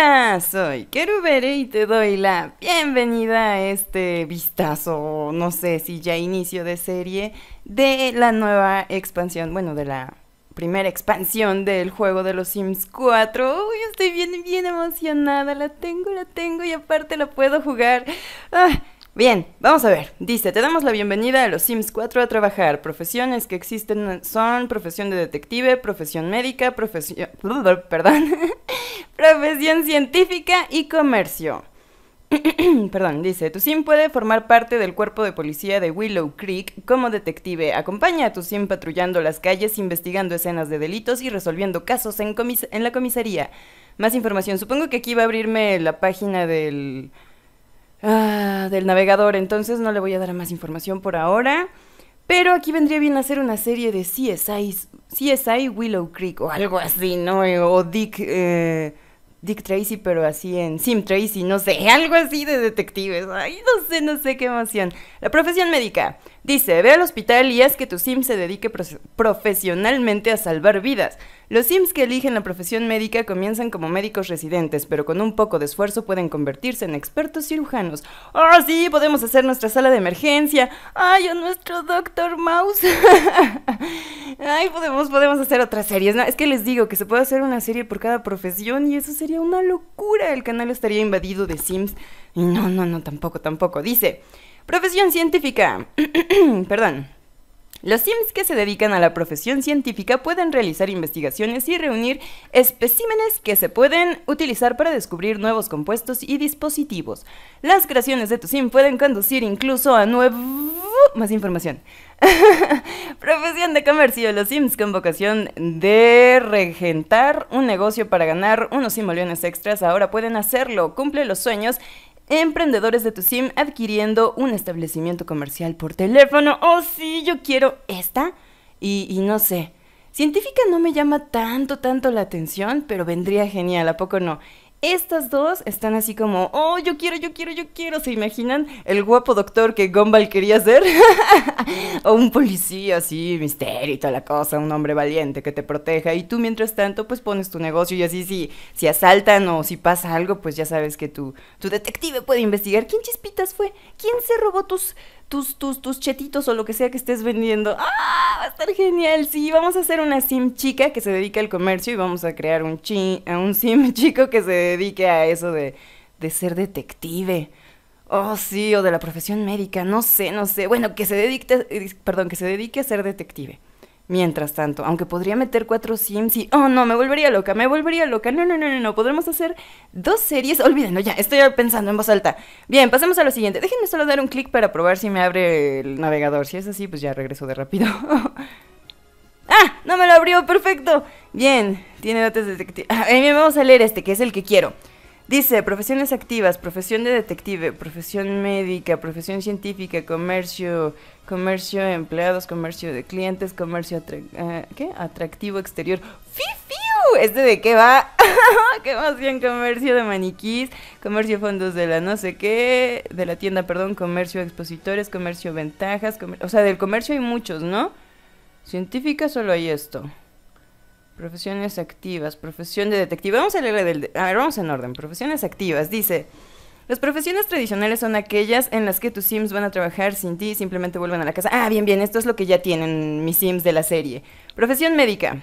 Hola, soy Kerubere y te doy la bienvenida a este vistazo, no sé si ya inicio de serie, de la nueva expansión, bueno, de la primera expansión del juego de los Sims 4. Uy, estoy bien, bien emocionada, la tengo, la tengo y aparte la puedo jugar. Ah Bien, vamos a ver. Dice, te damos la bienvenida a los Sims 4 a trabajar. Profesiones que existen son profesión de detective, profesión médica, profesión... Perdón. profesión científica y comercio. Perdón, dice, tu sim puede formar parte del cuerpo de policía de Willow Creek como detective. Acompaña a tu sim patrullando las calles, investigando escenas de delitos y resolviendo casos en, en la comisaría. Más información. Supongo que aquí va a abrirme la página del ah, del navegador, entonces no le voy a dar más información por ahora. Pero aquí vendría bien hacer una serie de CSI, CSI Willow Creek o algo así, ¿no? O Dick, eh, Dick Tracy, pero así en Sim Tracy, no sé, algo así de detectives. Ay, no sé, no sé qué emoción. La profesión médica. Dice, ve al hospital y haz que tu Sim se dedique profesionalmente a salvar vidas. Los Sims que eligen la profesión médica comienzan como médicos residentes, pero con un poco de esfuerzo pueden convertirse en expertos cirujanos. ¡Ah, sí! Podemos hacer nuestra sala de emergencia. ¡Ay, a nuestro Doctor Mouse! ¡Ay, podemos, podemos hacer otras series! No, es que les digo que se puede hacer una serie por cada profesión y eso sería una locura. El canal estaría invadido de Sims. no, no, no, tampoco, tampoco. Dice... Profesión científica. Perdón. Los Sims que se dedican a la profesión científica pueden realizar investigaciones y reunir especímenes que se pueden utilizar para descubrir nuevos compuestos y dispositivos. Las creaciones de tu Sim pueden conducir incluso a nuevos... Más información. profesión de comercio. Los Sims con vocación de regentar un negocio para ganar unos simoleones extras ahora pueden hacerlo. Cumple los sueños emprendedores de tu sim adquiriendo un establecimiento comercial por teléfono. Oh, sí, yo quiero esta. Y, y, no sé. Científica no me llama tanto, tanto la atención, pero vendría genial, ¿a poco no? Estas dos están así como, oh, yo quiero, yo quiero, yo quiero. ¿Se imaginan el guapo doctor que Gumball quería ser? o un policía así, misterio y toda la cosa, un hombre valiente que te proteja. Y tú mientras tanto, pues pones tu negocio y así si, si asaltan o si pasa algo, pues ya sabes que tu detective puede investigar. ¿Quién chispitas fue? ¿Quién se robó tus, tus, tus, tus chetitos o lo que sea que estés vendiendo. ¡Ah! Va a estar genial. Sí, vamos a hacer una sim chica que se dedique al comercio y vamos a crear un, chi un sim chico que se dedique a eso de, de ser detective. Oh, sí, o de la profesión médica, no sé, no sé. Bueno, que se dedique, eh, perdón, que se dedique a ser detective mientras tanto. Aunque podría meter cuatro sims y, oh no, me volvería loca, me volvería loca. No, no, no, no, no, podremos hacer dos series. Olvídenlo ya, estoy pensando en voz alta. Bien, pasemos a lo siguiente. Déjenme solo dar un clic para probar si me abre el navegador. Si es así, pues ya regreso de rápido. ¡Ah! ¡No me lo abrió! ¡Perfecto! Bien, tiene datos detectivos. Ah, eh, me vamos a leer este, que es el que quiero. Dice, profesiones activas, profesión de detective, profesión médica, profesión científica, comercio, comercio de empleados, comercio de clientes, comercio eh, atractivo exterior. ¡Fiu, este de qué va? ¿Qué más bien? Comercio de maniquís, comercio fondos de la no sé qué, de la tienda, perdón, comercio expositores, comercio ventajas, o sea, del comercio hay muchos, ¿no? Científica solo hay esto. Profesiones activas, profesión de detective. Vamos a del... A ver, vamos en orden. Profesiones activas. Dice, las profesiones tradicionales son aquellas en las que tus sims van a trabajar sin ti y simplemente vuelven a la casa. Ah, bien, bien, esto es lo que ya tienen mis sims de la serie. Profesión médica.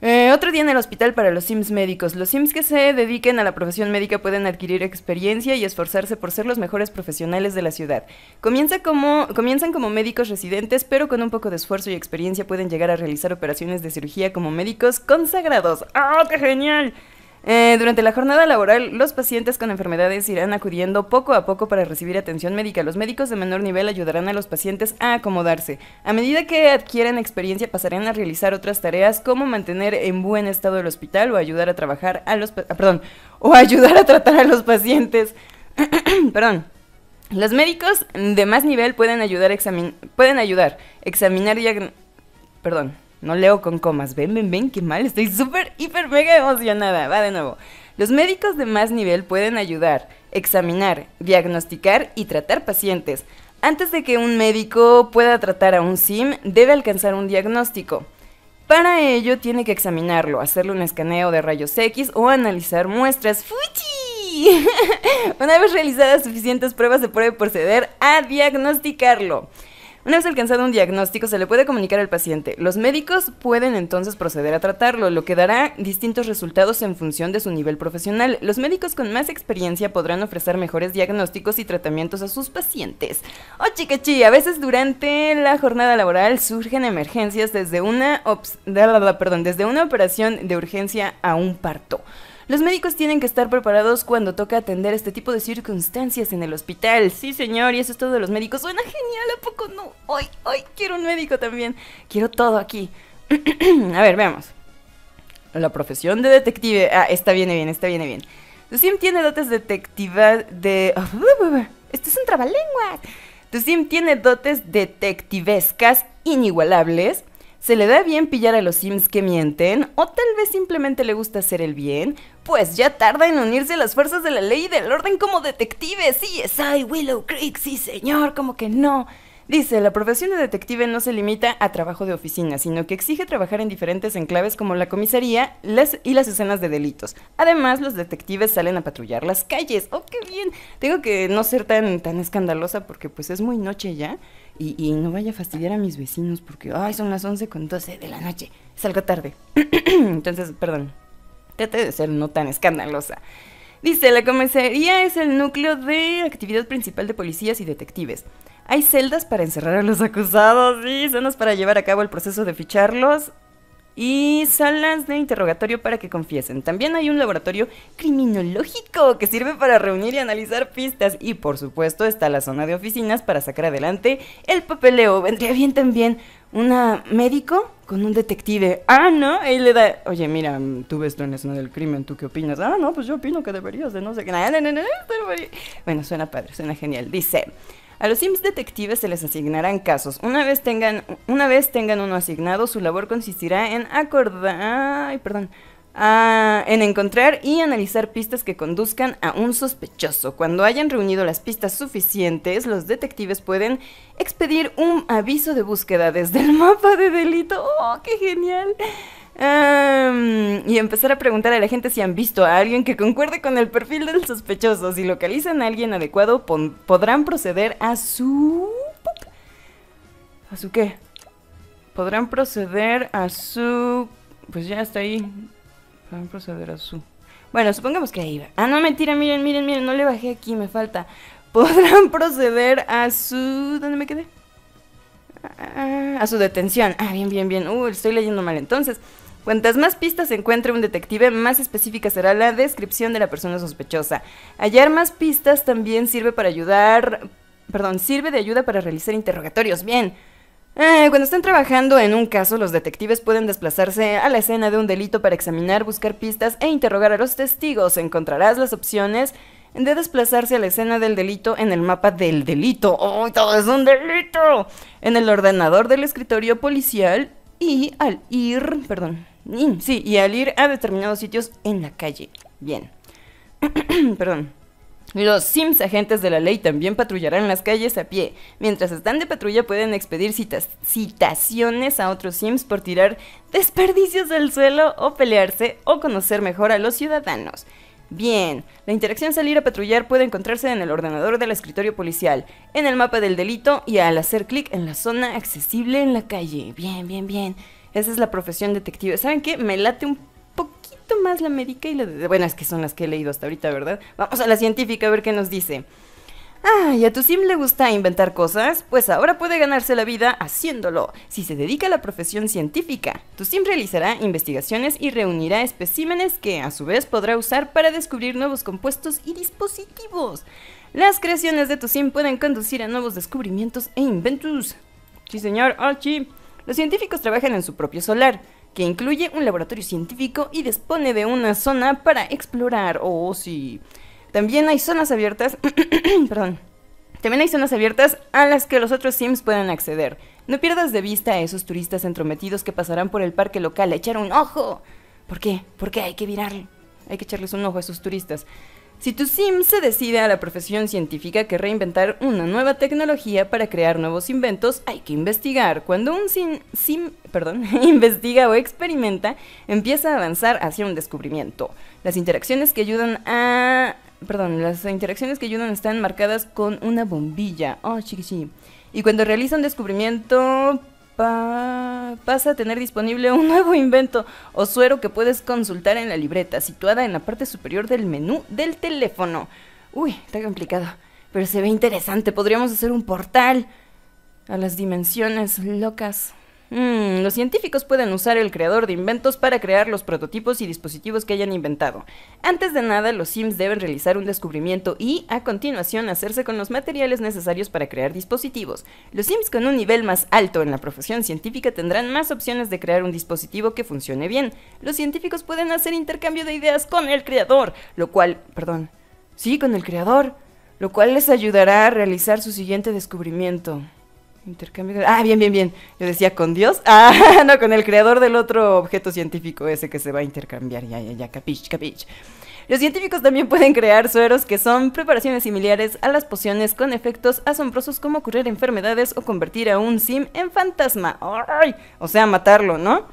Eh, otro día en el hospital para los Sims médicos. Los Sims que se dediquen a la profesión médica pueden adquirir experiencia y esforzarse por ser los mejores profesionales de la ciudad. comienzan como médicos residentes, pero con un poco de esfuerzo y experiencia pueden llegar a realizar operaciones de cirugía como médicos consagrados. ¡Ah, qué genial! Eh, durante la jornada laboral, los pacientes con enfermedades irán acudiendo poco a poco para recibir atención médica. Los médicos de menor nivel ayudarán a los pacientes a acomodarse. A medida que adquieren experiencia, pasarán a realizar otras tareas como mantener en buen estado el hospital o ayudar a trabajar a los, perdón, o ayudar a tratar a los pacientes. perdón. Los médicos de más nivel pueden ayudar a pueden ayudar, examinar, perdón, no leo con comas. Ven, ven, ven, qué mal. Estoy súper, hiper, mega emocionada. Va de nuevo. Los médicos de más nivel pueden ayudar, examinar, diagnosticar y tratar pacientes. Antes de que un médico pueda tratar a un SIM, debe alcanzar un diagnóstico. Para ello tiene que examinarlo, hacerle un escaneo de rayos X o analizar muestras. ¡Fuchi! Una vez realizadas suficientes pruebas se puede proceder a diagnosticarlo. Una vez alcanzado un diagnóstico, se le puede comunicar al paciente. Los médicos pueden entonces proceder a tratarlo, lo que dará distintos resultados en función de su nivel profesional. Los médicos con más experiencia podrán ofrecer mejores diagnósticos y tratamientos a sus pacientes. Oh, chiqui, a veces durante la jornada laboral surgen emergencias desde una, perdón, desde una operación de urgencia a un parto. Los médicos tienen que estar preparados cuando toca atender este tipo de circunstancias en el hospital. Sí, señor, y eso es todo de los médicos. Suena genial, ¿a poco no? Hoy, hoy quiero un médico también. Quiero todo aquí. a ver, veamos. La profesión de detective. Ah, está viene bien, Está viene bien. Sim tiene dotes detectiva de... Esto es un trabalenguas. Tu sim tiene dotes detectivescas inigualables ¿Se le da bien pillar a los Sims que mienten? ¿O tal vez simplemente le gusta hacer el bien? Pues ya tarda en unirse a las fuerzas de la ley y del orden como detectives. Sí, es Willow Creek, sí señor, como que no. Dice, la profesión de detective no se limita a trabajo de oficina, sino que exige trabajar en diferentes enclaves como la comisaría y las escenas de delitos. Además, los detectives salen a patrullar las calles. ¡Oh, qué bien! Tengo que no ser tan, tan escandalosa porque pues es muy noche ya y, no vaya a fastidiar a mis vecinos porque, ay, son las 11 con 12 de la noche. Salgo tarde. Entonces, perdón. Trate de ser no tan escandalosa. Dice, la comisaría es el núcleo de actividad principal de policías y detectives. Hay celdas para encerrar a los acusados y zonas para llevar a cabo el proceso de ficharlos y salas de interrogatorio para que confiesen. También hay un laboratorio criminológico que sirve para reunir y analizar pistas. Y por supuesto está la zona de oficinas para sacar adelante el papeleo. Vendría bien también un médico con un detective. Ah, no, ahí le da, oye, mira, mm, tú ves en la zona del crimen, ¿tú qué opinas? Ah, no, pues yo opino que deberías de no sé qué. Bueno, suena padre, suena genial. Dice... A los Sims detectives se les asignarán casos. Una vez tengan, una vez tengan uno asignado, su labor consistirá en acordar... Ay, perdón. en encontrar y analizar pistas que conduzcan a un sospechoso. Cuando hayan reunido las pistas suficientes, los detectives pueden expedir un aviso de búsqueda desde el mapa de delito. ¡Oh, qué genial! y empezar a preguntar a la gente si han visto a alguien que concuerde con el perfil del sospechoso. Si localizan a alguien adecuado, podrán proceder a su... ¿A su qué? Podrán proceder a su... Pues ya está ahí. Podrán proceder a su... Bueno, supongamos que ahí va. Ah, no, mentira, miren, miren, miren, no le bajé aquí, me falta. Podrán proceder a su... ¿Dónde me quedé? Ah, ah, ah, a su detención. Ah, bien, bien, bien. Uh, estoy leyendo mal entonces. Cuantas más pistas encuentre un detective, más específica será la descripción de la persona sospechosa. Hallar más pistas también sirve para ayudar... Perdón, sirve de ayuda para realizar interrogatorios. Bien. Ah, cuando están trabajando en un caso, los detectives pueden desplazarse a la escena de un delito para examinar, buscar pistas e interrogar a los testigos. Encontrarás las opciones de desplazarse a la escena del delito en el mapa del delito. ¡Oh, todo es un delito! En el ordenador del escritorio policial y al ir, perdón, Mm, sí, y al ir a determinados sitios en la calle. Bien. Perdón. Los Sims agentes de la ley también patrullarán las calles a pie. Mientras están de patrulla pueden expedir citas, citaciones a otros Sims por tirar desperdicios del suelo o pelearse o conocer mejor a los ciudadanos. Bien, la interacción salir a patrullar puede encontrarse en el ordenador del escritorio policial, en el mapa del delito y al hacer clic en la zona accesible en la calle. Bien, bien, bien. Esa es la profesión detective. ¿Saben qué? Me late un poquito más la médica y la de... Bueno, es que son las que he leído hasta ahorita, ¿verdad? Vamos a la científica a ver qué nos dice. Ah, y a tu sim le gusta inventar cosas, pues ahora puede ganarse la vida haciéndolo, si se dedica a la profesión científica. Tu sim realizará investigaciones y reunirá especímenes que a su vez podrá usar para descubrir nuevos compuestos y dispositivos. Las creaciones de tu sim pueden conducir a nuevos descubrimientos e inventos. Sí, señor, Archie. Los científicos trabajan en su propio solar, que incluye un laboratorio científico y dispone de una zona para explorar. Oh, sí. También hay zonas abiertas. perdón. También hay zonas abiertas a las que los otros Sims puedan acceder. No pierdas de vista a esos turistas entrometidos que pasarán por el parque local a echar un ojo. ¿Por qué? Porque hay que mirar? Hay que echarles un ojo a esos turistas. Si tu sim se decide a la profesión científica que reinventar una nueva tecnología para crear nuevos inventos, hay que investigar. Cuando un sim, perdón, investiga o experimenta, empieza a avanzar hacia un descubrimiento. Las interacciones que ayudan a... Perdón, las interacciones que ayudan están marcadas con una bombilla. Oh, chiquichi. Y cuando realiza un descubrimiento, pasa a tener disponible un nuevo invento o suero que puedes consultar en la libreta situada en la parte superior del menú del teléfono. Uy, está complicado, pero se ve interesante. Podríamos hacer un portal a las dimensiones locas Mm, los científicos pueden usar el creador de inventos para crear los prototipos y dispositivos que hayan inventado. Antes de nada, los Sims deben realizar un descubrimiento y, a continuación, hacerse con los materiales necesarios para crear dispositivos. Los Sims con un nivel más alto en la profesión científica tendrán más opciones de crear un dispositivo que funcione bien. Los científicos pueden hacer intercambio de ideas con el creador, lo cual, perdón, sí, con el creador, lo cual les ayudará a realizar su siguiente descubrimiento. Intercambio Ah, bien, bien, bien. Yo decía con Dios. Ah, no, con el creador del otro objeto científico ese que se va a intercambiar. Ya, ya, ya, capich, capich. Los científicos también pueden crear sueros que son preparaciones similares a las pociones con efectos asombrosos como curar enfermedades o convertir a un sim en fantasma. ¡Ay! O sea, matarlo, ¿no?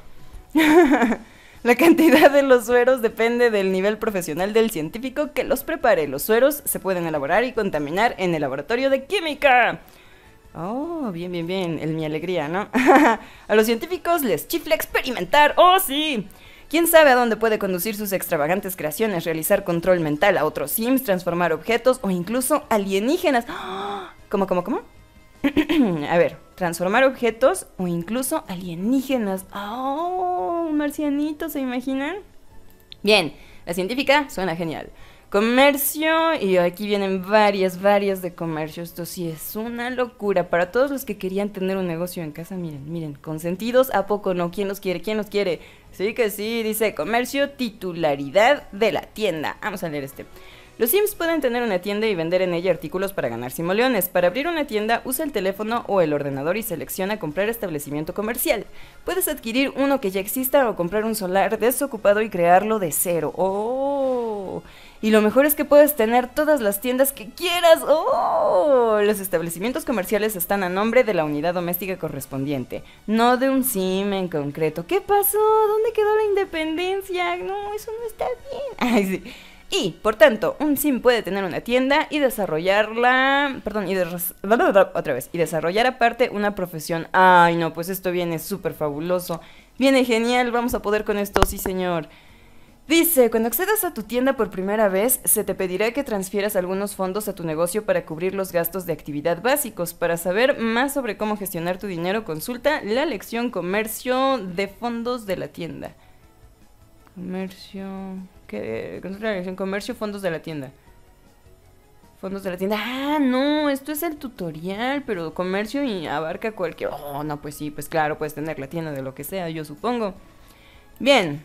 La cantidad de los sueros depende del nivel profesional del científico que los prepare. Los sueros se pueden elaborar y contaminar en el laboratorio de química. Oh, bien, bien, bien. El, mi alegría, ¿no? a los científicos les chifla experimentar. ¡Oh, sí! ¿Quién sabe a dónde puede conducir sus extravagantes creaciones? Realizar control mental a otros sims, transformar objetos o incluso alienígenas. ¿Cómo, cómo, cómo? a ver, transformar objetos o incluso alienígenas. ¡Oh! marcianito, ¿se imaginan? Bien, la científica suena genial comercio y aquí vienen varias, varias de comercio. Esto sí es una locura. Para todos los que querían tener un negocio en casa, miren, miren, consentidos, ¿a poco no? ¿Quién los quiere? ¿Quién los quiere? Sí que sí, dice comercio, titularidad de la tienda. Vamos a leer este. Los Sims pueden tener una tienda y vender en ella artículos para ganar simoleones. Para abrir una tienda, usa el teléfono o el ordenador y selecciona comprar establecimiento comercial. Puedes adquirir uno que ya exista o comprar un solar desocupado y crearlo de cero. ¡Oh! Y lo mejor es que puedes tener todas las tiendas que quieras. ¡Oh! Los establecimientos comerciales están a nombre de la unidad doméstica correspondiente, no de un SIM en concreto. ¿Qué pasó? ¿Dónde quedó la independencia? No, eso no está bien. Ay, sí. Y, por tanto, un sim puede tener una tienda y desarrollarla, perdón, y otra vez, y desarrollar aparte una profesión. Ay, no, pues esto viene súper fabuloso. Viene genial, vamos a poder con esto, sí señor. Dice, cuando accedas a tu tienda por primera vez, se te pedirá que transfieras algunos fondos a tu negocio para cubrir los gastos de actividad básicos. Para saber más sobre cómo gestionar tu dinero, consulta la lección comercio de fondos de la tienda. Comercio... ¿Qué? Consulta la lección comercio, fondos de la tienda. Fondos de la tienda. Ah, no, esto es el tutorial, pero comercio y abarca cualquier... Oh, no, pues sí, pues claro, puedes tener la tienda de lo que sea, yo supongo. Bien.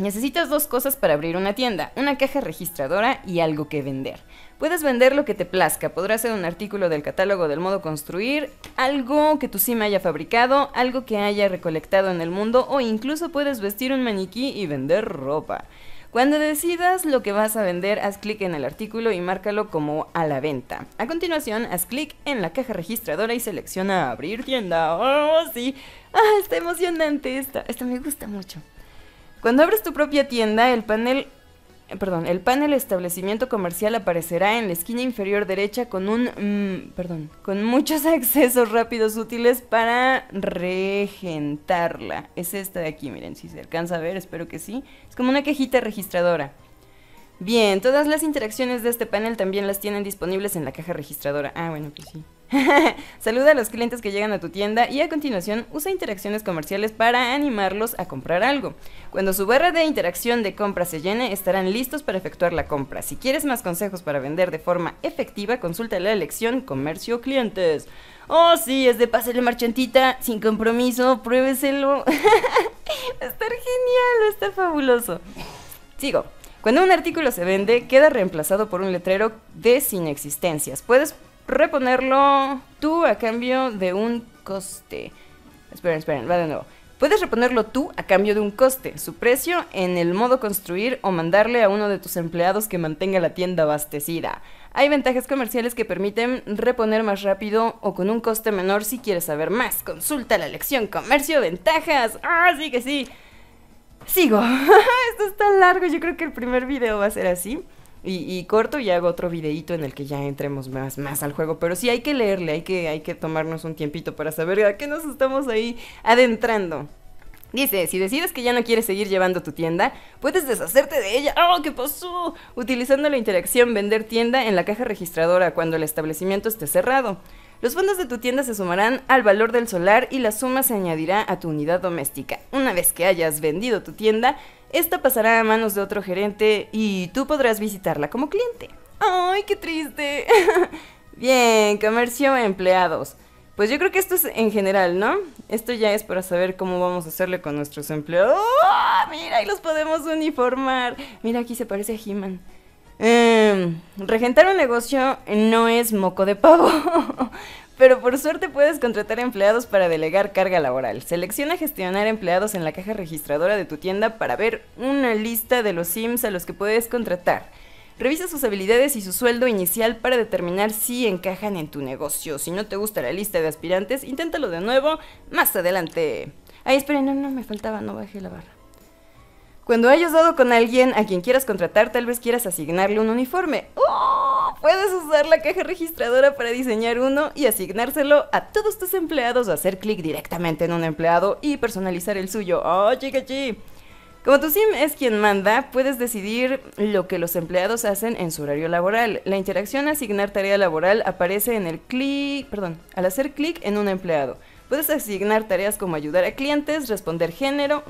Necesitas dos cosas para abrir una tienda, una caja registradora y algo que vender. Puedes vender lo que te plazca, Podrá ser un artículo del catálogo del modo construir, algo que tu cima haya fabricado, algo que haya recolectado en el mundo o incluso puedes vestir un maniquí y vender ropa. Cuando decidas lo que vas a vender, haz clic en el artículo y márcalo como a la venta. A continuación, haz clic en la caja registradora y selecciona abrir tienda. ¡Oh, sí! ¡Ah, está emocionante esta! Esta me gusta mucho. Cuando abres tu propia tienda, el panel perdón, el panel establecimiento comercial aparecerá en la esquina inferior derecha con un, mm, perdón, con muchos accesos rápidos útiles para regentarla. Es esta de aquí, miren, si se alcanza a ver, espero que sí. Es como una cajita registradora. Bien, todas las interacciones de este panel también las tienen disponibles en la caja registradora. Ah, bueno, pues sí. Saluda a los clientes que llegan a tu tienda y a continuación usa interacciones comerciales para animarlos a comprar algo. Cuando su barra de interacción de compra se llene, estarán listos para efectuar la compra. Si quieres más consejos para vender de forma efectiva, consulta la elección Comercio Clientes. Oh, sí, es de Pásele Marchantita, sin compromiso, pruébeselo. va a estar genial, está fabuloso. Sigo. Cuando un artículo se vende, queda reemplazado por un letrero de sin existencias. Puedes reponerlo tú a cambio de un coste. Esperen, esperen, va de nuevo. Puedes reponerlo tú a cambio de un coste, su precio en el modo construir o mandarle a uno de tus empleados que mantenga la tienda abastecida. Hay ventajas comerciales que permiten reponer más rápido o con un coste menor si quieres saber más. Consulta la lección Comercio Ventajas. Ah, sí que sí. Sigo. Esto es tan largo, yo creo que el primer video va a ser así. Y, corto y hago otro videito en el que ya entremos más, más al juego. Pero sí hay que leerle, hay que, hay que tomarnos un tiempito para saber a qué nos estamos ahí adentrando. Dice, si decides que ya no quieres seguir llevando tu tienda, puedes deshacerte de ella. ¡Oh, qué pasó! Utilizando la interacción vender tienda en la caja registradora cuando el establecimiento esté cerrado. Los fondos de tu tienda se sumarán al valor del solar y la suma se añadirá a tu unidad doméstica. Una vez que hayas vendido tu tienda, esta pasará a manos de otro gerente y tú podrás visitarla como cliente. ¡Ay, qué triste! Bien, comercio empleados. Pues yo creo que esto es en general, ¿no? Esto ya es para saber cómo vamos a hacerle con nuestros empleados. ¡Oh! Mira, ¡Y los podemos uniformar. Mira, aquí se parece a He-Man. Em, regentar un negocio no es moco de pavo. Pero por suerte puedes contratar empleados para delegar carga laboral. Selecciona gestionar empleados en la caja registradora de tu tienda para ver una lista de los sims a los que puedes contratar. Revisa sus habilidades y su sueldo inicial para determinar si encajan en tu negocio. Si no te gusta la lista de aspirantes, inténtalo de nuevo más adelante. Ay, esperen, no, no, me faltaba, no bajé la barra. Cuando hayas dado con alguien a quien quieras contratar, tal vez quieras asignarle un uniforme. ¡Oh! Puedes usar la caja registradora para diseñar uno y asignárselo a todos tus empleados o hacer clic directamente en un empleado y personalizar el suyo. ¡Oh, chica, chi! Como tu SIM es quien manda, puedes decidir lo que los empleados hacen en su horario laboral. La interacción asignar tarea laboral aparece en el clic, perdón, al hacer clic en un empleado. Puedes asignar tareas como ayudar a clientes, responder género,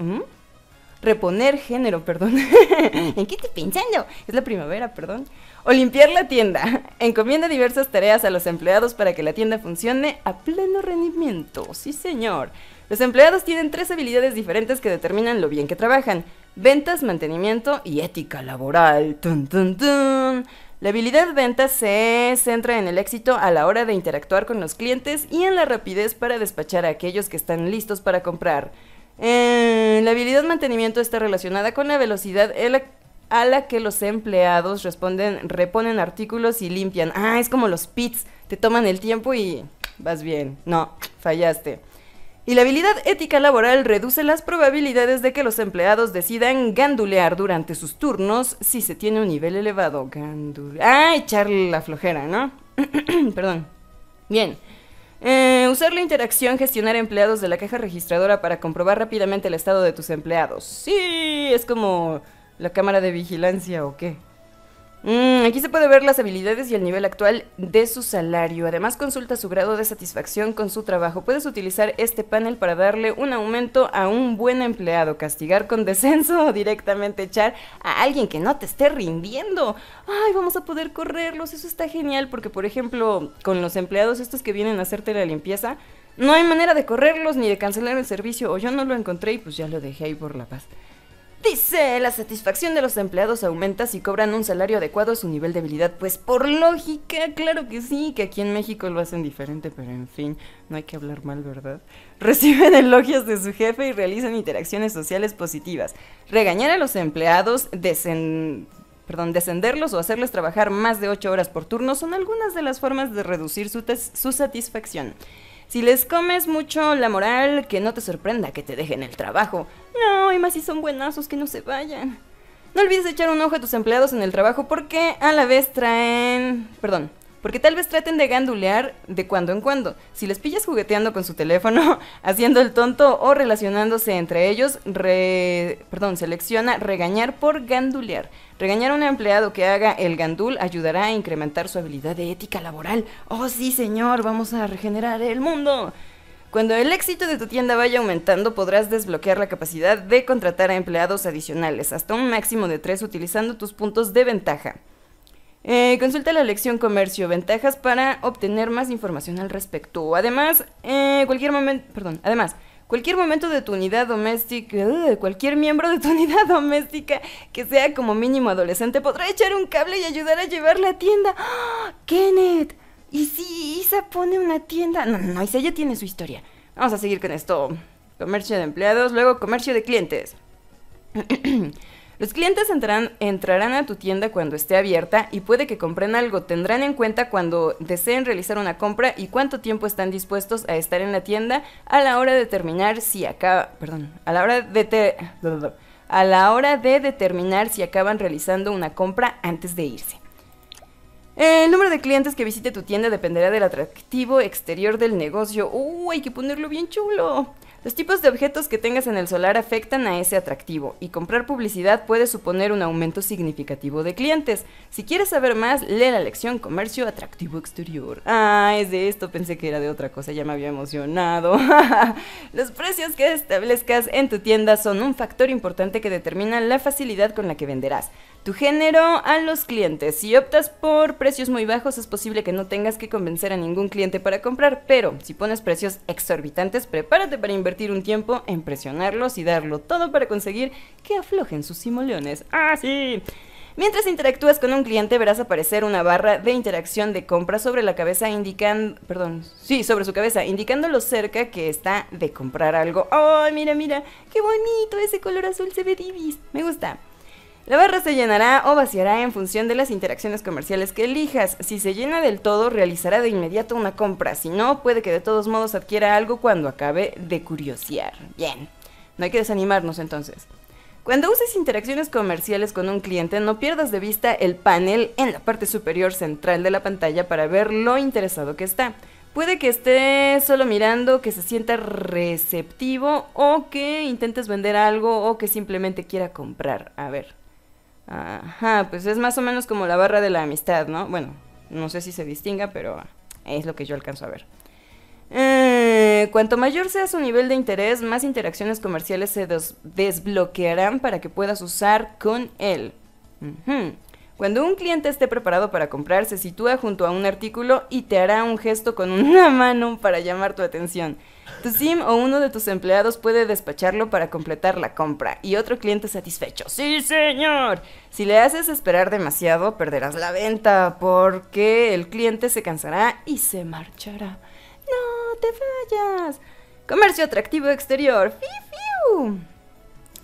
reponer género, perdón. Mm. ¿En qué estoy pensando? Es la primavera, perdón. O limpiar la tienda. Encomienda diversas tareas a los empleados para que la tienda funcione a pleno rendimiento. Sí, señor. Los empleados tienen tres habilidades diferentes que determinan lo bien que trabajan. Ventas, mantenimiento y ética laboral. La habilidad de ventas se centra en el éxito a la hora de interactuar con los clientes y en la rapidez para despachar a aquellos que están listos para comprar. Eh, la habilidad mantenimiento está relacionada con la velocidad a la que los empleados responden, reponen artículos y limpian. Ah, es como los pits, te toman el tiempo y vas bien. No, fallaste. Y la habilidad ética laboral reduce las probabilidades de que los empleados decidan gandulear durante sus turnos si se tiene un nivel elevado. Ah, echarle la flojera, ¿no? Perdón. Bien. Eh, usar la interacción gestionar empleados de la caja registradora para comprobar rápidamente el estado de tus empleados. Sí, es como la cámara de vigilancia o qué. Mm, aquí se puede ver las habilidades y el nivel actual de su salario. Además, consulta su grado de satisfacción con su trabajo. Puedes utilizar este panel para darle un aumento a un buen empleado, castigar con descenso o directamente echar a alguien que no te esté rindiendo. Ay, vamos a poder correrlos. Eso está genial porque, por ejemplo, con los empleados estos que vienen a hacerte la limpieza, no hay manera de correrlos ni de cancelar el servicio. O yo no lo encontré y pues ya lo dejé ahí por la paz. Dice, la satisfacción de los empleados aumenta si cobran un salario adecuado a su nivel de habilidad. Pues por lógica, claro que sí, que aquí en México lo hacen diferente, pero en fin, no hay que hablar mal, ¿verdad? Reciben elogios de su jefe y realizan interacciones sociales positivas. Regañar a los empleados, Perdón, descenderlos o hacerles trabajar más de 8 horas por turno son algunas de las formas de reducir su, su satisfacción. Si les comes mucho la moral, que no te sorprenda que te dejen el trabajo. No, y más si son buenazos, que no se vayan. No olvides echar un ojo a tus empleados en el trabajo porque a la vez traen... Perdón, porque tal vez traten de gandulear de cuando en cuando. Si les pillas jugueteando con su teléfono, haciendo el tonto o relacionándose entre ellos, perdón, selecciona regañar por gandulear. Regañar a un empleado que haga el gandul ayudará a incrementar su habilidad de ética laboral. Oh, sí, señor, vamos a regenerar el mundo. Cuando el éxito de tu tienda vaya aumentando, podrás desbloquear la capacidad de contratar a empleados adicionales, hasta un máximo de tres utilizando tus puntos de ventaja. Eh, consulta la lección Comercio Ventajas para obtener más información al respecto. Además, eh, cualquier momento. Perdón, además cualquier momento de tu unidad doméstica, de eh, cualquier miembro de tu unidad doméstica que sea como mínimo adolescente podrá echar un cable y ayudar a llevar la tienda. ¡Ah! ¡Kenneth! ¿Y si Isa pone una tienda? No, no, Isa ya tiene su historia. Vamos a seguir con esto. Comercio de empleados, luego comercio de clientes. Los clientes entrarán, a tu tienda cuando esté abierta y puede que compren algo. Tendrán en cuenta cuando deseen realizar una compra y cuánto tiempo están dispuestos a estar en la tienda a la hora de determinar si acaba, perdón, a la hora de a la hora de determinar si acaban realizando una compra antes de irse. El número de clientes que visite tu tienda dependerá del atractivo exterior del negocio. ¡Uh! Hay que ponerlo bien chulo. Los tipos de objetos que tengas en el solar afectan a ese atractivo y comprar publicidad puede suponer un aumento significativo de clientes. Si quieres saber más, lee la lección Comercio Atractivo Exterior. Ah, es de esto, pensé que era de otra cosa, ya me había emocionado. Los precios que establezcas en tu tienda son un factor importante que determina la facilidad con la que venderás tu género a los clientes. Si optas por precios muy bajos, es posible que no tengas que convencer a ningún cliente para comprar, pero si pones precios exorbitantes, prepárate para invertir un tiempo en presionarlos y darlo todo para conseguir que aflojen sus simoleones. ¡Ah, sí! Mientras interactúas con un cliente verás aparecer una barra de interacción de compra sobre la cabeza indicando, perdón, sí, sobre su cabeza, indicando lo cerca que está de comprar algo. ¡Ay, mira, mira! ¡Qué bonito! Ese color azul se ve divis. Me gusta. La barra se llenará o vaciará en función de las interacciones comerciales que elijas. Si se llena del todo, realizará de inmediato una compra. Si no, puede que de todos modos adquiera algo cuando acabe de curiosear. Bien, no hay que desanimarnos entonces. Cuando uses interacciones comerciales con un cliente, no pierdas de vista el panel en la parte superior central de la pantalla para ver lo interesado que está. Puede que esté solo mirando, que se sienta receptivo o que intentes vender algo o que simplemente quiera comprar. A ver, Ajá, pues es más o menos como la barra de la amistad, ¿no? Bueno, no sé si se distinga, pero es lo que yo alcanzo a ver. Eh, cuanto mayor sea su nivel de interés, más interacciones comerciales se desbloquearán para que puedas usar con él. Cuando un cliente esté preparado para comprar, se sitúa junto a un artículo y te hará un gesto con una mano para llamar tu atención. Tu SIM o uno de tus empleados puede despacharlo para completar la compra y otro cliente satisfecho. ¡Sí, señor! Si le haces esperar demasiado, perderás la venta porque el cliente se cansará y se marchará. ¡No te fallas! Comercio atractivo exterior. ¡Fiu, fiu!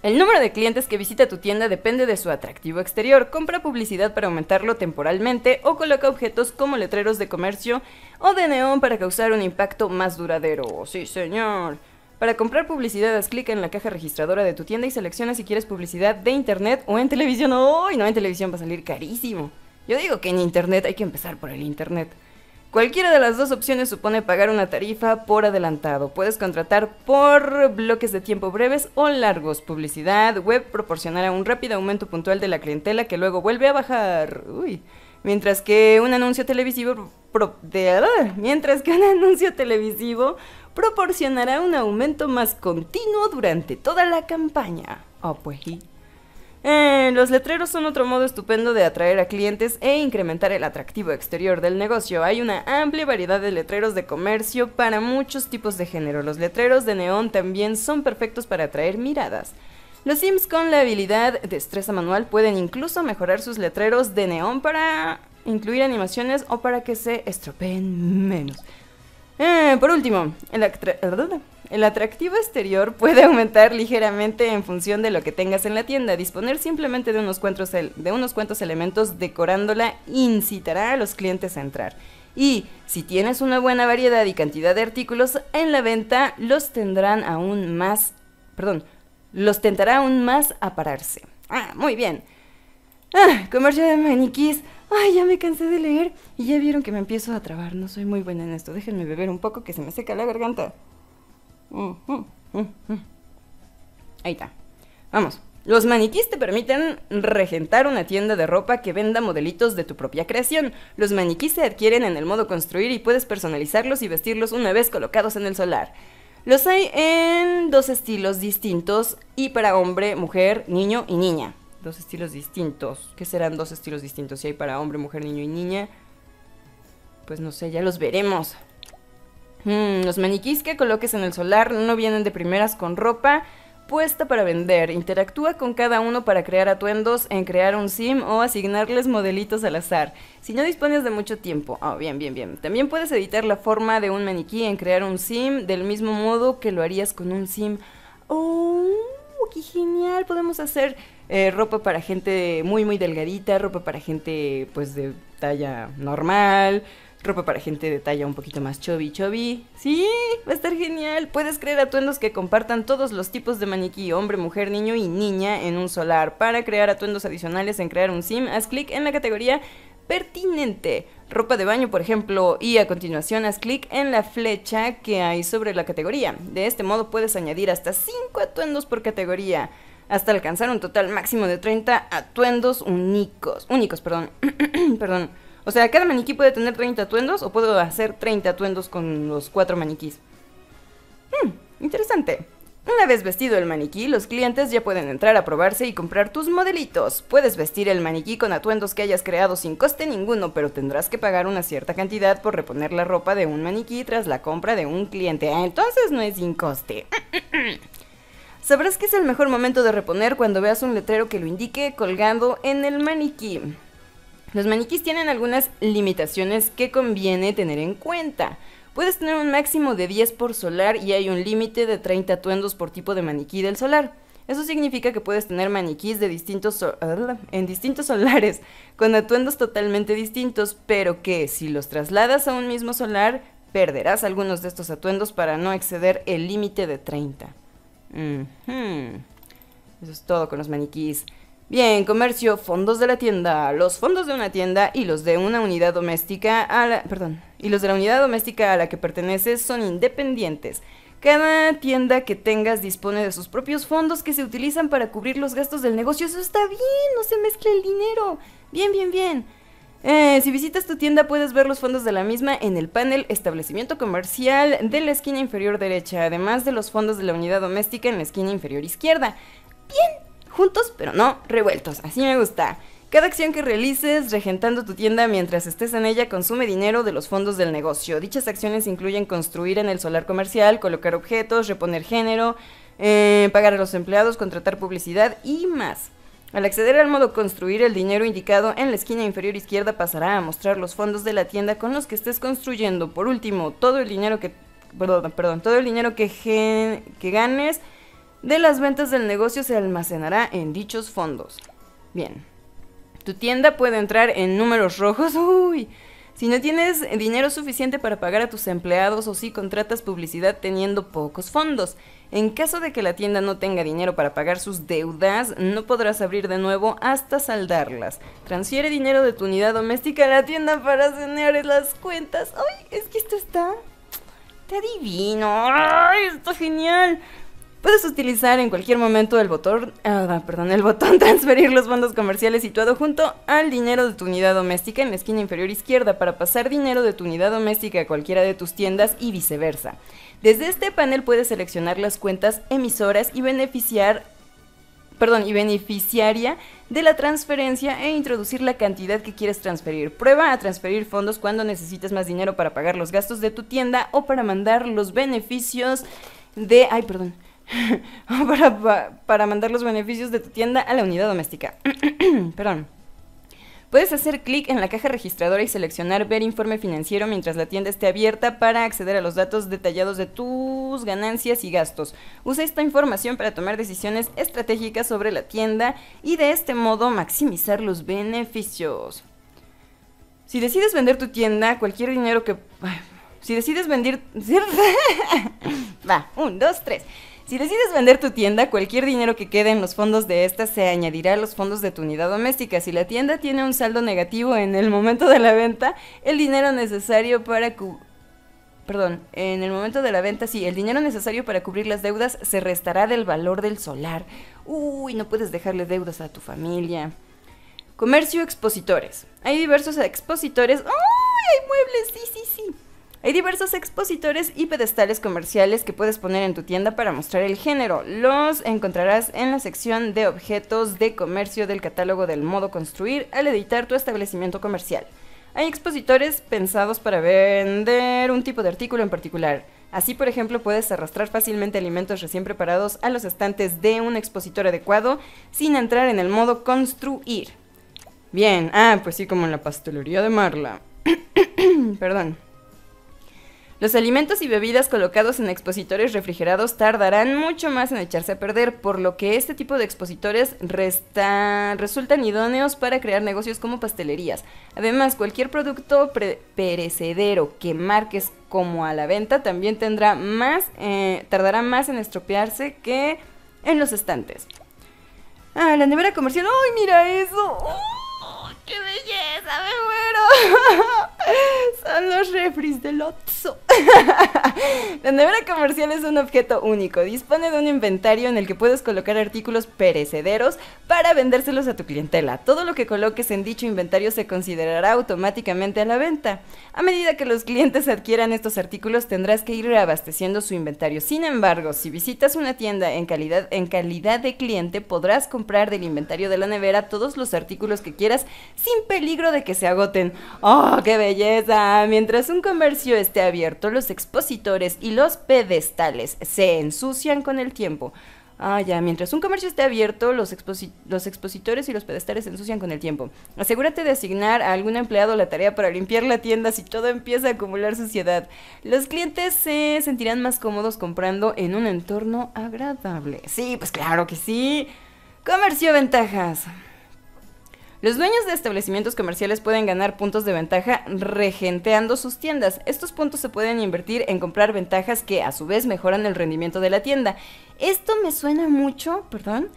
El número de clientes que visita tu tienda depende de su atractivo exterior. Compra publicidad para aumentarlo temporalmente o coloca objetos como letreros de comercio o de neón para causar un impacto más duradero. Sí, señor. Para comprar publicidad, haz clic en la caja registradora de tu tienda y selecciona si quieres publicidad de internet o en televisión. ¡Uy! no, en televisión va a salir carísimo. Yo digo que en internet hay que empezar por el internet. Cualquiera de las dos opciones supone pagar una tarifa por adelantado. Puedes contratar por bloques de tiempo breves o largos. Publicidad web proporcionará un rápido aumento puntual de la clientela que luego vuelve a bajar. Uy. Mientras que un anuncio televisivo ah, mientras que un anuncio televisivo proporcionará un aumento más continuo durante toda la campaña. Oh, pues. Eh, los letreros son otro modo estupendo de atraer a clientes e incrementar el atractivo exterior del negocio. Hay una amplia variedad de letreros de comercio para muchos tipos de género. Los letreros de neón también son perfectos para atraer miradas. Los Sims con la habilidad de destreza manual pueden incluso mejorar sus letreros de neón para incluir animaciones o para que se estropeen menos. Eh, por último, el, el atractivo exterior puede aumentar ligeramente en función de lo que tengas en la tienda. Disponer simplemente de unos cuantos, de unos cuantos elementos decorándola incitará a los clientes a entrar. Y si tienes una buena variedad y cantidad de artículos en la venta, los tendrán aún más, perdón, los tentará aún más a pararse. Ah, muy bien. Ah, comercio de maniquís. Ay, ya me cansé de leer y ya vieron que me empiezo a trabar. No soy muy buena en esto. Déjenme beber un poco que se me seca la garganta. Ahí está. Vamos. Los maniquís te permiten regentar una tienda de ropa que venda modelitos de tu propia creación. Los maniquís se adquieren en el modo construir y puedes personalizarlos y vestirlos una vez colocados en el solar. Los hay en dos estilos distintos y para hombre, mujer, niño y niña. Dos estilos distintos. ¿Qué serán dos estilos distintos? Si hay para hombre, mujer, niño y niña. Pues no sé, ya los veremos los maniquís que coloques en el solar no vienen de primeras con ropa puesta para vender. Interactúa con cada uno para crear atuendos, en crear un sim o asignarles modelitos al azar. Si no dispones de mucho tiempo. Oh, bien, bien, bien. También puedes editar la forma de un maniquí en crear un sim del mismo modo que lo harías con un sim. ¡Oh! ¡Qué genial! Podemos hacer eh, ropa para gente muy, muy delgadita, ropa para gente pues de talla normal ropa para gente de talla un poquito más chubby chubby. Sí, va a estar genial. Puedes crear atuendos que compartan todos los tipos de maniquí, hombre, mujer, niño y niña en un solar. Para crear atuendos adicionales en crear un sim, haz clic en la categoría pertinente. Ropa de baño, por ejemplo, y a continuación haz clic en la flecha que hay sobre la categoría. De este modo puedes añadir hasta 5 atuendos por categoría, hasta alcanzar un total máximo de 30 atuendos únicos. Únicos, perdón. perdón. O sea, cada maniquí puede tener 30 atuendos o puedo hacer 30 atuendos con los cuatro maniquís. Hmm, interesante. Una vez vestido el maniquí, los clientes ya pueden entrar a probarse y comprar tus modelitos. Puedes vestir el maniquí con atuendos que hayas creado sin coste ninguno, pero tendrás que pagar una cierta cantidad por reponer la ropa de un maniquí tras la compra de un cliente. Ah, entonces no es sin coste. Sabrás que es el mejor momento de reponer cuando veas un letrero que lo indique colgando en el maniquí. Los maniquís tienen algunas limitaciones que conviene tener en cuenta. Puedes tener un máximo de 10 por solar y hay un límite de 30 atuendos por tipo de maniquí del solar. Eso significa que puedes tener maniquís de distintos ah, en distintos solares, con atuendos totalmente distintos, pero que si los trasladas a un mismo solar, perderás algunos de estos atuendos para no exceder el límite de 30. Eso es todo con los maniquís. Bien, comercio, fondos de la tienda. Los fondos de una tienda y los de una unidad doméstica a la, perdón, y los de la unidad doméstica a la que perteneces son independientes. Cada tienda que tengas dispone de sus propios fondos que se utilizan para cubrir los gastos del negocio. Eso está bien, no se mezcla el dinero. Bien, bien, bien. Eh, si visitas tu tienda puedes ver los fondos de la misma en el panel establecimiento comercial de la esquina inferior derecha, además de los fondos de la unidad doméstica en la esquina inferior izquierda. Bien, juntos pero no revueltos, así me gusta. Cada acción que realices regentando tu tienda mientras estés en ella consume dinero de los fondos del negocio. Dichas acciones incluyen construir en el solar comercial, colocar objetos, reponer género, eh, pagar a los empleados, contratar publicidad y más. Al acceder al modo construir, el dinero indicado en la esquina inferior izquierda pasará a mostrar los fondos de la tienda con los que estés construyendo. Por último, todo el dinero que perdón, perdón todo el dinero que, que ganes de las ventas del negocio se almacenará en dichos fondos. Bien. Tu tienda puede entrar en números rojos. Uy. Si no tienes dinero suficiente para pagar a tus empleados o si contratas publicidad teniendo pocos fondos, en caso de que la tienda no tenga dinero para pagar sus deudas, no podrás abrir de nuevo hasta saldarlas. Transfiere dinero de tu unidad doméstica a la tienda para cenar las cuentas. ¡Ay! Es que esto está... Te divino. ¡Ay! Está genial. Puedes utilizar en cualquier momento el botón, ah, perdón, el botón transferir los fondos comerciales situado junto al dinero de tu unidad doméstica en la esquina inferior izquierda para pasar dinero de tu unidad doméstica a cualquiera de tus tiendas y viceversa. Desde este panel puedes seleccionar las cuentas emisoras y beneficiar perdón, y beneficiaria de la transferencia e introducir la cantidad que quieres transferir. Prueba a transferir fondos cuando necesites más dinero para pagar los gastos de tu tienda o para mandar los beneficios de, ay, perdón, para, mandar los beneficios de tu tienda a la unidad doméstica. Perdón. Puedes hacer clic en la caja registradora y seleccionar Ver informe financiero mientras la tienda esté abierta para acceder a los datos detallados de tus ganancias y gastos. Usa esta información para tomar decisiones estratégicas sobre la tienda y de este modo maximizar los beneficios. Si decides vender tu tienda, cualquier dinero que... Si decides vender... Va, un, dos, tres. Si decides vender tu tienda, cualquier dinero que quede en los fondos de esta se añadirá a los fondos de tu unidad doméstica. Si la tienda tiene un saldo negativo en el momento de la venta, el dinero necesario para Perdón, en el momento de la venta, sí, el dinero necesario para cubrir las deudas se restará del valor del solar. Uy, no puedes dejarle deudas a tu familia. Comercio expositores. Hay diversos expositores. ¡Uy! Hay muebles, sí, sí, sí hay diversos expositores y pedestales comerciales que puedes poner en tu tienda para mostrar el género. Los encontrarás en la sección de objetos de comercio del catálogo del modo construir al editar tu establecimiento comercial. Hay expositores pensados para vender un tipo de artículo en particular. Así, por ejemplo, puedes arrastrar fácilmente alimentos recién preparados a los estantes de un expositor adecuado sin entrar en el modo construir. Bien, ah, pues sí, como en la pastelería de Marla. Perdón. Los alimentos y bebidas colocados en expositores refrigerados tardarán mucho más en echarse a perder, por lo que este tipo de expositores resultan idóneos para crear negocios como pastelerías. Además, cualquier producto perecedero que marques como a la venta también tendrá más, eh, tardará más en estropearse que en los estantes. Ah, la nevera comercial. ¡Ay, mira eso! ¡Qué belleza! ¡Me muero! Son los refris del Otso. La nevera comercial es un objeto único. Dispone de un inventario en el que puedes colocar artículos perecederos para vendérselos a tu clientela. Todo lo que coloques en dicho inventario se considerará automáticamente a la venta. A medida que los clientes adquieran estos artículos, tendrás que ir reabasteciendo su inventario. Sin embargo, si visitas una tienda en calidad, en calidad de cliente, podrás comprar del inventario de la nevera todos los artículos que quieras sin peligro de que se agoten. ¡Oh, qué belleza! Mientras un comercio esté abierto, los expositores y los pedestales se ensucian con el tiempo. Ah, ya, mientras un comercio esté abierto, los, expositores y los pedestales se ensucian con el tiempo. Asegúrate de asignar a algún empleado la tarea para limpiar la tienda si todo empieza a acumular suciedad. Los clientes se sentirán más cómodos comprando en un entorno agradable. Sí, pues claro que sí. Comercio ventajas. Los dueños de establecimientos comerciales pueden ganar puntos de ventaja regenteando sus tiendas. Estos puntos se pueden invertir en comprar ventajas que a su vez mejoran el rendimiento de la tienda. Esto me suena mucho, perdón,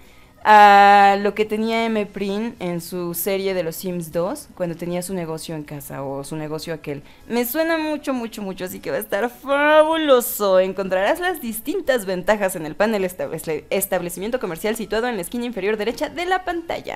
a lo que tenía M. Prin en su serie de los Sims 2, cuando tenía su negocio en casa o su negocio aquel. Me suena mucho, mucho, mucho, así que va a estar fabuloso. Encontrarás las distintas ventajas en el panel establecimiento comercial situado en la esquina inferior derecha de la pantalla.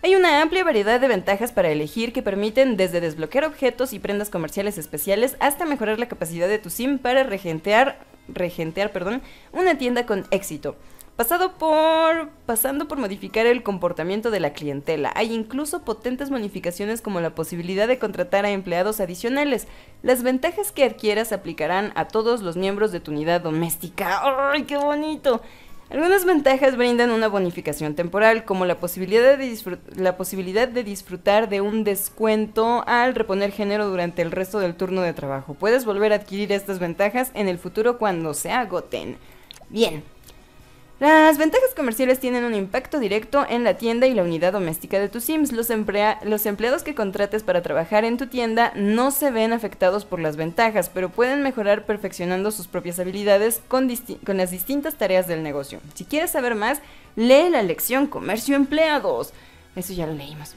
Hay una amplia variedad de ventajas para elegir que permiten desde desbloquear objetos y prendas comerciales especiales hasta mejorar la capacidad de tu sim para regentear, regentear perdón, una tienda con éxito. Pasado por, pasando por modificar el comportamiento de la clientela, hay incluso potentes modificaciones como la posibilidad de contratar a empleados adicionales. Las ventajas que adquieras aplicarán a todos los miembros de tu unidad doméstica. ¡Ay, qué bonito! Algunas ventajas brindan una bonificación temporal, como la posibilidad, de disfrutar de un descuento al reponer género durante el resto del turno de trabajo. Puedes volver a adquirir estas ventajas en el futuro cuando se agoten. Bien, las ventajas comerciales tienen un impacto directo en la tienda y la unidad doméstica de tus Sims. Los, empleados que contrates para trabajar en tu tienda no se ven afectados por las ventajas, pero pueden mejorar perfeccionando sus propias habilidades con, con las distintas tareas del negocio. Si quieres saber más, lee la lección Comercio Empleados. Eso ya lo leímos.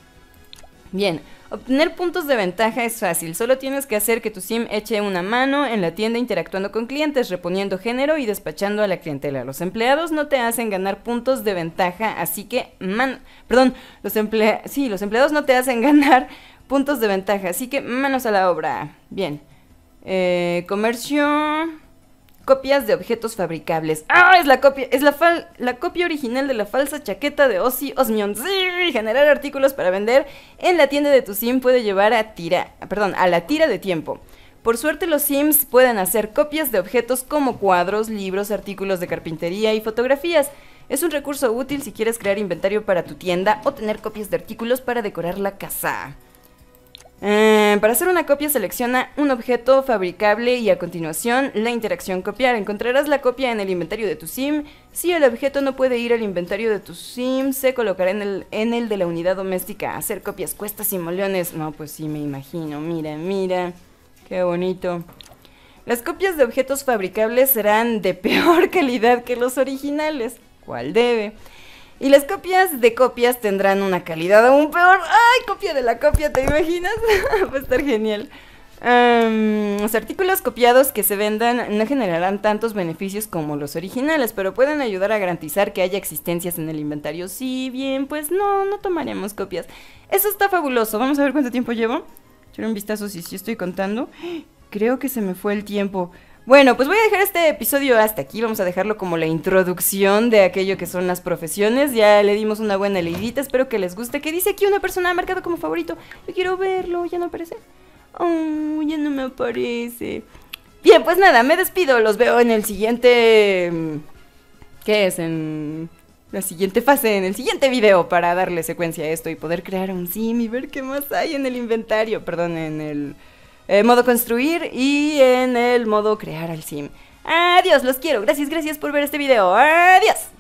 Bien, obtener puntos de ventaja es fácil, solo tienes que hacer que tu sim eche una mano en la tienda interactuando con clientes, reponiendo género y despachando a la clientela. Los empleados no te hacen ganar puntos de ventaja, así que man, perdón, los empleados, sí, los empleados no te hacen ganar puntos de ventaja, así que manos a la obra. Bien. Eh, comercio copias de objetos fabricables. ¡Ah! Es la copia, es la, la copia original de la falsa chaqueta de Ozzy Osmion. ¡Sí! Generar artículos para vender en la tienda de tu sim puede llevar a tira, perdón, a la tira de tiempo. Por suerte los sims pueden hacer copias de objetos como cuadros, libros, artículos de carpintería y fotografías. Es un recurso útil si quieres crear inventario para tu tienda o tener copias de artículos para decorar la casa. Eh, para hacer una copia selecciona un objeto fabricable y a continuación la interacción copiar. Encontrarás la copia en el inventario de tu sim. Si el objeto no puede ir al inventario de tu sim, se colocará en el, en el de la unidad doméstica. Hacer copias cuesta simoleones. No, pues sí, me imagino. Mira, mira. Qué bonito. Las copias de objetos fabricables serán de peor calidad que los originales. ¿Cuál debe? Y las copias de copias tendrán una calidad aún peor. ¡Ay, copia de la copia! ¿Te imaginas? Va a estar genial. Em, los artículos copiados que se vendan no generarán tantos beneficios como los originales, pero pueden ayudar a garantizar que haya existencias en el inventario. Sí, bien, pues no, no tomaremos copias. Eso está fabuloso. Vamos a ver cuánto tiempo llevo. Echar un vistazo si, si estoy contando. ¡Ah! Creo que se me fue el tiempo. Bueno, pues voy a dejar este episodio hasta aquí, vamos a dejarlo como la introducción de aquello que son las profesiones, ya le dimos una buena leidita, espero que les guste. ¿Qué dice aquí una persona Ha marcado como favorito? Yo quiero verlo, ya no aparece. Oh, ya no me aparece. Bien, pues nada, me despido, los veo en el siguiente... Mm, ¿Qué es? En la siguiente fase, en el siguiente video para darle secuencia a esto y poder crear un sim y ver qué más hay en el inventario, perdón, en el... Eh, modo construir y en el modo crear al sim. Adiós, los quiero. Gracias, gracias por ver este video. Adiós.